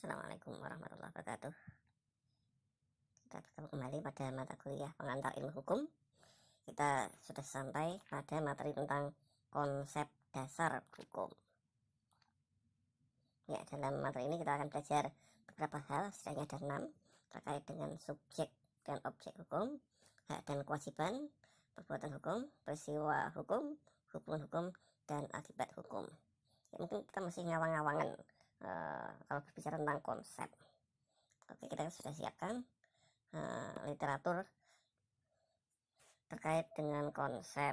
Assalamualaikum warahmatullahi wabarakatuh Kita ketemu kembali pada mata kuliah pengantar ilmu hukum Kita sudah sampai pada materi tentang konsep dasar hukum Ya, dalam materi ini kita akan belajar beberapa hal, setidaknya ada enam Terkait dengan subjek dan objek hukum, hak dan kewajiban, perbuatan hukum, peristiwa hukum, hubungan hukum, dan akibat hukum ya, Mungkin kita masih ngawang-ngawangan Eh, kalau berbicara tentang konsep oke kita sudah siapkan uh, literatur terkait dengan konsep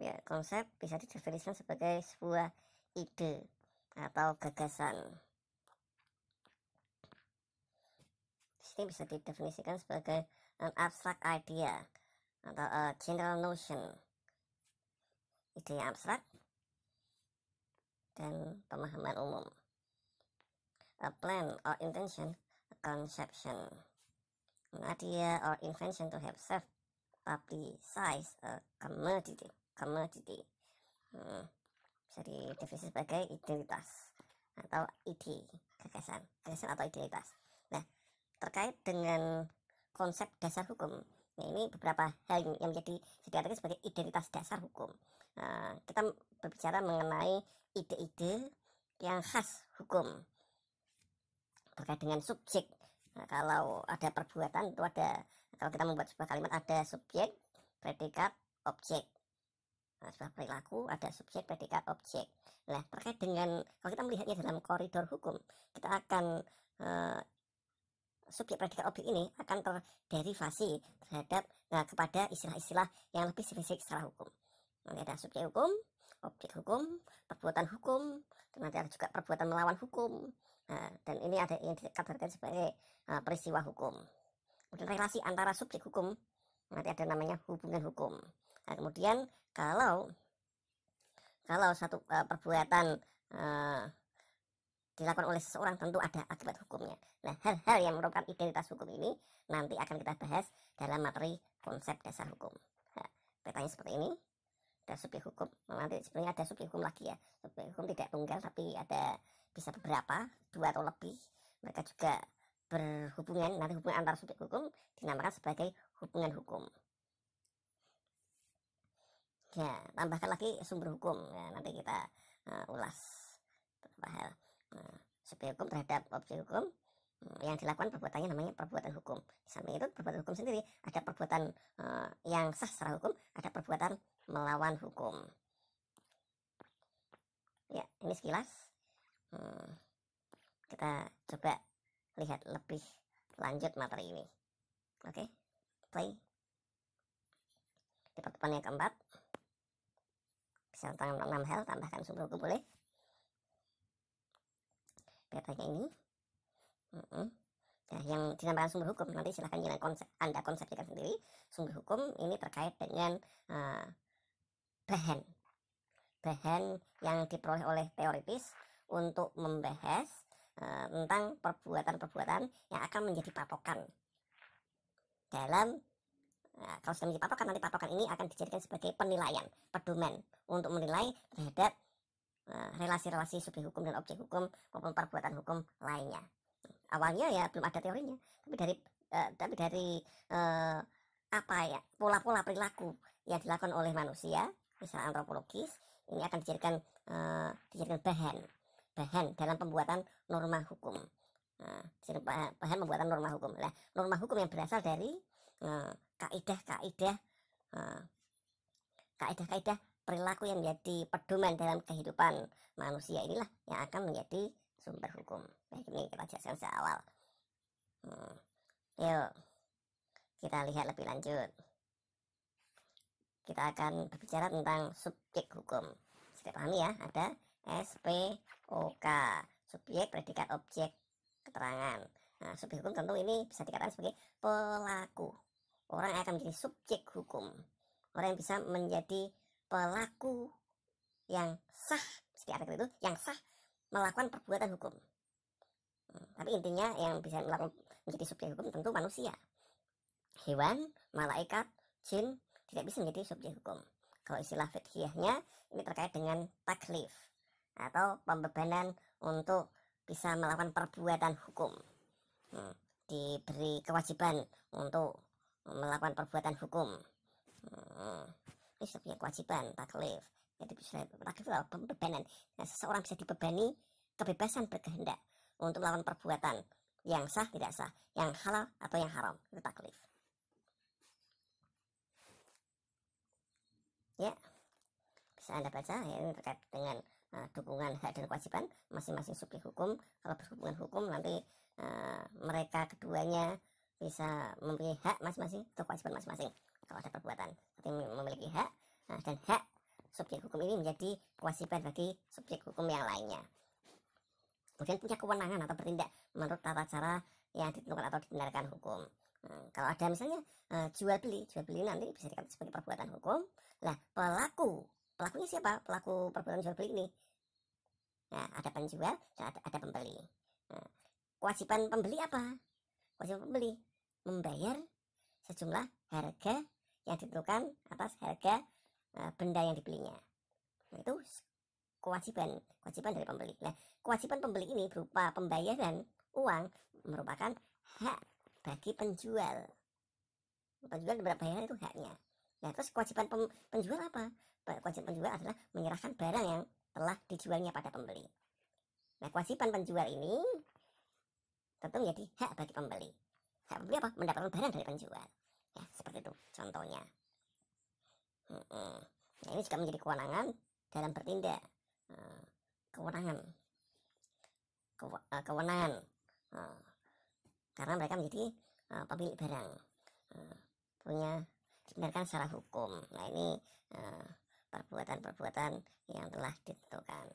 ya konsep bisa didefinisikan sebagai sebuah ide atau gagasan sini bisa didefinisikan sebagai an abstract idea atau a eh, general notion ide yang abstrak dan pemahaman umum. A plan or intention, a conception. An idea or invention to have self size a commodity. Commodity. Hmm, bisa didefinisi sebagai identitas atau ide, gagasan, gagasan atau identitas. Nah, terkait dengan konsep dasar hukum. Nah, ini beberapa hal yang menjadi sediakan sebagai identitas dasar hukum. Nah, kita berbicara mengenai ide-ide yang khas hukum terkait dengan subjek nah, kalau ada perbuatan itu ada kalau kita membuat sebuah kalimat ada subjek predikat objek nah, sebuah perilaku ada subjek predikat objek nah terkait dengan kalau kita melihatnya dalam koridor hukum kita akan eh, subjek predikat objek ini akan terderivasi terhadap nah, kepada istilah-istilah yang lebih spesifik secara hukum. Nah, ada subjek hukum, objek hukum, perbuatan hukum, nanti ada juga perbuatan melawan hukum. Nah, dan ini ada yang dikategorikan sebagai uh, peristiwa hukum. Kemudian relasi antara subjek hukum, nanti ada namanya hubungan hukum. Nah, kemudian kalau kalau satu uh, perbuatan uh, dilakukan oleh seseorang tentu ada akibat hukumnya. Nah, hal-hal yang merupakan identitas hukum ini nanti akan kita bahas dalam materi konsep dasar hukum. Nah, petanya seperti ini ada subjek hukum nanti sebenarnya ada subjek hukum lagi ya subjek hukum tidak tunggal tapi ada bisa beberapa dua atau lebih mereka juga berhubungan nanti hubungan antar subjek hukum dinamakan sebagai hubungan hukum ya tambahkan lagi sumber hukum ya, nanti kita uh, ulas beberapa hal uh, nah, subjek hukum terhadap objek hukum eh, yang dilakukan perbuatannya namanya perbuatan hukum. Di samping itu perbuatan hukum sendiri ada perbuatan uh, yang sah secara hukum, ada perbuatan melawan hukum. Ya, ini sekilas. Hmm, kita coba lihat lebih lanjut materi ini. Oke, okay, play. Di pertemuan yang keempat, bisa tangan 6 hal, tambahkan sumber hukum boleh. Petanya ini. Mm -mm. Nah, yang dinamakan sumber hukum nanti silahkan jalan konsep, Anda konsepkan sendiri. Sumber hukum ini terkait dengan uh, bahan. Bahan yang diperoleh oleh teoritis untuk membahas uh, tentang perbuatan-perbuatan yang akan menjadi patokan dalam eh, kalau sudah menjadi patokan nanti patokan ini akan dijadikan sebagai penilaian, pedoman untuk menilai terhadap eh, relasi-relasi uh, subjek hukum dan objek hukum maupun perbuatan hukum lainnya. Awalnya ya belum ada teorinya, tapi dari uh, tapi dari uh, apa ya pola-pola perilaku yang dilakukan oleh manusia misalnya antropologis ini akan dijadikan uh, dijadikan bahan bahan dalam pembuatan norma hukum nah, bahan, pembuatan norma hukum lah norma hukum yang berasal dari kaidah eh, kaidah uh, eh, kaidah kaidah perilaku yang menjadi pedoman dalam kehidupan manusia inilah yang akan menjadi sumber hukum nah, ini kita jelaskan sejak awal hmm. yuk kita lihat lebih lanjut kita akan berbicara tentang subjek hukum. Sudah pahami ya, ada SPOK, subjek, predikat, objek, keterangan. Nah, subjek hukum tentu ini bisa dikatakan sebagai pelaku. Orang yang akan menjadi subjek hukum. Orang yang bisa menjadi pelaku yang sah, seperti artikel itu, yang sah melakukan perbuatan hukum. Hmm, tapi intinya yang bisa melakukan menjadi subjek hukum tentu manusia. Hewan, malaikat, jin, tidak bisa menjadi subjek hukum. Kalau istilah fikihnya ini terkait dengan taklif atau pembebanan untuk bisa melakukan perbuatan hukum. Hmm, diberi kewajiban untuk melakukan perbuatan hukum. Hmm, ini sudah kewajiban taklif. Jadi bisa taklif adalah pembebanan. Nah, seseorang bisa dibebani kebebasan berkehendak untuk melakukan perbuatan yang sah tidak sah, yang halal atau yang haram. Itu taklif. ya bisa anda baca ya ini terkait dengan uh, dukungan hak dan kewajiban masing-masing subjek hukum kalau berhubungan hukum nanti uh, mereka keduanya bisa memiliki hak masing-masing atau kewajiban masing-masing kalau ada perbuatan tapi memiliki hak uh, dan hak subjek hukum ini menjadi kewajiban bagi subjek hukum yang lainnya kemudian punya kewenangan atau bertindak menurut tata cara yang ditentukan atau dibenarkan hukum Hmm, kalau ada misalnya uh, jual beli, jual beli nanti bisa dikatakan sebagai perbuatan hukum. Lah pelaku, pelakunya siapa? Pelaku perbuatan jual beli ini. Nah, ada penjual dan ada, ada pembeli. Nah, kewajiban pembeli apa? Kewajiban pembeli membayar sejumlah harga yang ditentukan atas harga uh, benda yang dibelinya. Nah, itu kewajiban kewajiban dari pembeli. Nah, kewajiban pembeli ini berupa pembayaran uang merupakan hak bagi penjual penjual berapa bayaran itu haknya nah terus kewajiban penjual apa kewajiban penjual adalah menyerahkan barang yang telah dijualnya pada pembeli nah kewajiban penjual ini tentu menjadi hak bagi pembeli hak pembeli apa mendapatkan barang dari penjual ya seperti itu contohnya hmm, nah ini juga menjadi kewenangan dalam bertindak eh, kewenangan Kew eh, kewenangan eh karena mereka menjadi uh, pemilik barang uh, punya dibenarkan secara hukum nah ini uh, perbuatan-perbuatan yang telah ditentukan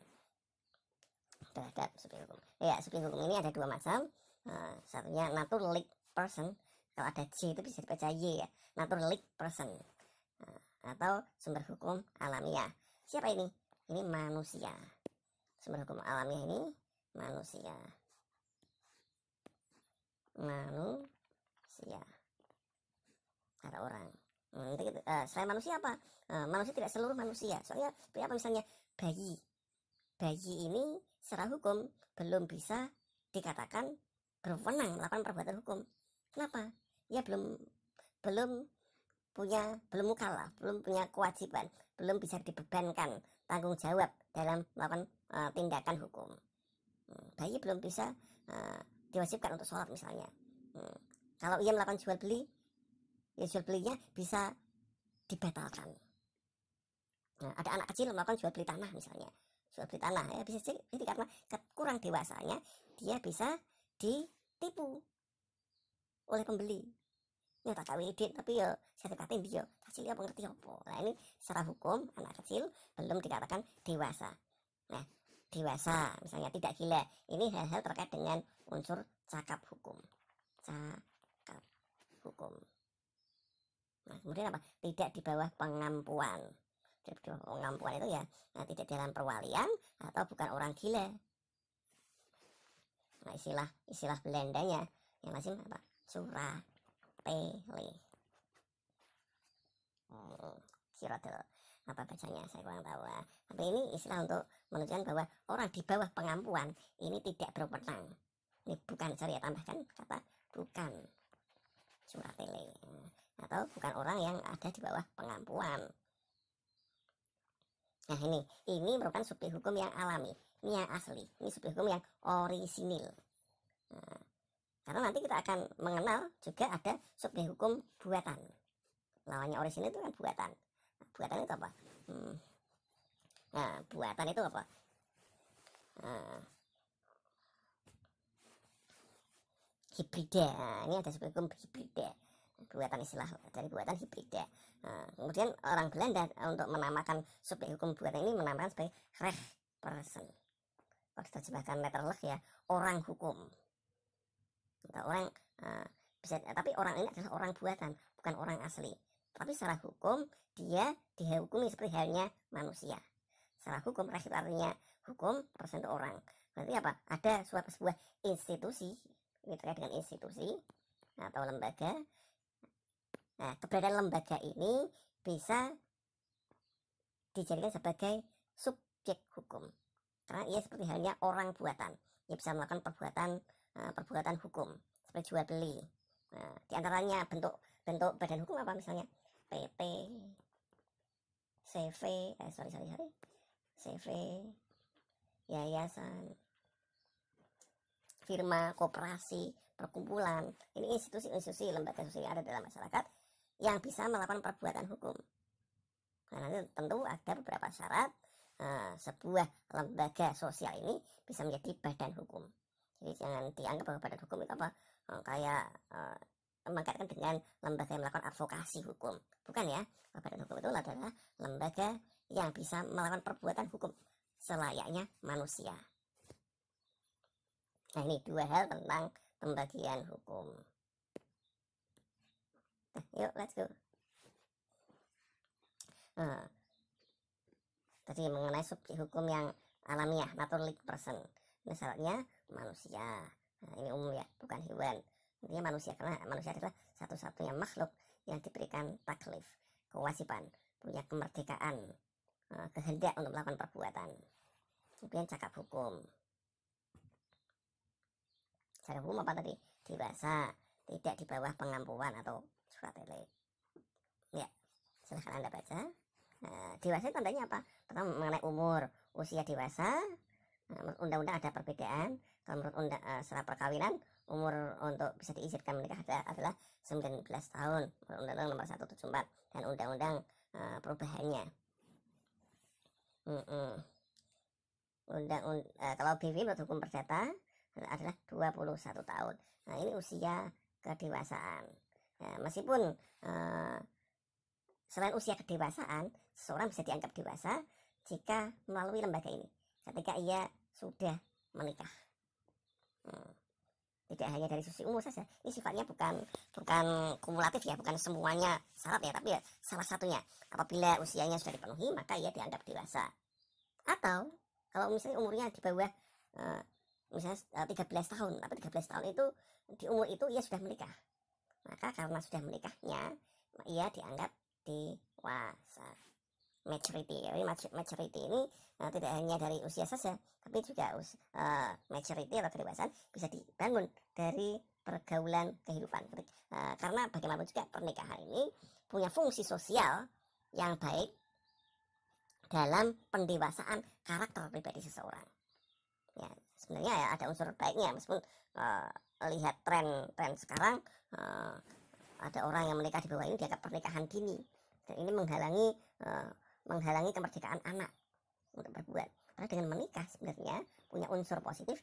terhadap supir hukum ya supir hukum ini ada dua macam uh, satunya naturally person kalau ada C itu bisa dibaca Y ya naturally person uh, atau sumber hukum alamiah siapa ini ini manusia sumber hukum alamiah ini manusia manusia ada orang hmm, itu, uh, gitu. eh, selain manusia apa uh, manusia tidak seluruh manusia soalnya seperti apa misalnya bayi bayi ini secara hukum belum bisa dikatakan berwenang melakukan perbuatan hukum kenapa ya belum belum punya belum mukallaf belum punya kewajiban belum bisa dibebankan tanggung jawab dalam melakukan uh, tindakan hukum hmm, bayi belum bisa uh, diwajibkan untuk sholat misalnya hmm. kalau ia melakukan jual beli ya jual belinya bisa dibatalkan nah, ada anak kecil melakukan jual beli tanah misalnya jual beli tanah ya bisa jadi karena kurang dewasanya dia bisa ditipu oleh pembeli ya tak kawin edit tapi saya sertifikatin dia ya. kecil dia apa nah ini secara hukum anak kecil belum dikatakan dewasa nah dewasa misalnya tidak gila ini hal-hal terkait dengan unsur cakap hukum cakap hukum nah, kemudian apa tidak di bawah pengampuan di pengampuan itu ya nah, tidak dalam perwalian atau bukan orang gila nah, istilah istilah Belandanya yang lazim apa surah pele hmm, apa bacanya saya kurang tahu ya. tapi ini istilah untuk menunjukkan bahwa orang di bawah pengampuan ini tidak berwenang ini bukan sorry ya, tambahkan kata bukan surat tele atau bukan orang yang ada di bawah pengampuan nah ini ini merupakan subjek hukum yang alami ini yang asli ini subjek hukum yang orisinil nah, karena nanti kita akan mengenal juga ada subjek hukum buatan lawannya orisinil itu kan buatan buatan itu apa hmm. nah buatan itu apa nah, hibrida nah, ini ada sebuah hukum hibrida buatan istilah dari buatan hibrida. Nah, kemudian orang Belanda untuk menamakan subjek hukum buatan ini menamakan sebagai reh person. Kalau diterjemahkan letterleg ya orang hukum. Atau orang uh, bisa tapi orang ini adalah orang buatan, bukan orang asli. Tapi secara hukum dia dihukumi seperti halnya manusia. Secara hukum rasio artinya hukum persen orang. Berarti apa? Ada suatu sebuah institusi ini terkait dengan institusi atau lembaga. Nah, keberadaan lembaga ini bisa dijadikan sebagai subjek hukum karena ia seperti halnya orang buatan ia bisa melakukan perbuatan eh, perbuatan hukum seperti jual beli nah, di antaranya bentuk bentuk badan hukum apa misalnya PP CV eh sorry sorry sorry CV yayasan firma koperasi perkumpulan ini institusi-institusi lembaga sosial yang ada dalam masyarakat yang bisa melakukan perbuatan hukum nah, nanti tentu ada beberapa syarat uh, sebuah lembaga sosial ini bisa menjadi badan hukum jadi jangan dianggap bahwa badan hukum itu apa uh, kayak uh, mengkaitkan dengan lembaga yang melakukan advokasi hukum. Bukan ya, badan hukum itu adalah lembaga yang bisa melakukan perbuatan hukum selayaknya manusia. Nah ini dua hal tentang pembagian hukum. Nah, yuk let's go. Nah, tadi mengenai subjek hukum yang alamiah, naturally person. Ini syaratnya manusia. Nah, ini umum ya, bukan hewan dia manusia karena manusia adalah satu-satunya makhluk yang diberikan taklif kewajiban punya kemerdekaan eh, kehendak untuk melakukan perbuatan kemudian cakap hukum cakap hukum apa tadi dewasa tidak di bawah pengampuan atau surat tele ya silahkan anda baca nah, dewasa tandanya apa pertama mengenai umur usia dewasa eh, undang-undang ada perbedaan kalau menurut undang, setelah perkawinan umur untuk bisa diizinkan menikah adalah 19 tahun Undang-Undang Nomor 174 dan Undang-Undang uh, perubahannya. Mm Undang -und uh, eh, kalau BV menurut hukum perdata adalah 21 tahun. Nah, ini usia kedewasaan. ya, meskipun uh, selain usia kedewasaan, seseorang bisa dianggap dewasa jika melalui lembaga ini ketika ia sudah menikah. Hmm tidak ya, hanya dari sisi umur saja ini sifatnya bukan bukan kumulatif ya bukan semuanya syarat ya tapi ya salah satunya apabila usianya sudah dipenuhi maka ia dianggap dewasa atau kalau misalnya umurnya di bawah eh, misalnya uh, eh, 13 tahun tapi 13 tahun itu di umur itu ia sudah menikah maka karena sudah menikahnya ia dianggap dewasa maturity. Jadi maturity ini uh, tidak hanya dari usia saja, tapi juga us uh, maturity atau kedewasaan bisa dibangun dari pergaulan kehidupan. Uh, karena bagaimanapun juga pernikahan ini punya fungsi sosial yang baik dalam pendewasaan karakter pribadi seseorang. Ya, sebenarnya ya ada unsur baiknya meskipun uh, lihat tren tren sekarang uh, ada orang yang menikah di bawah ini dianggap pernikahan dini dan ini menghalangi uh, menghalangi kemerdekaan anak untuk berbuat. Karena dengan menikah sebenarnya punya unsur positif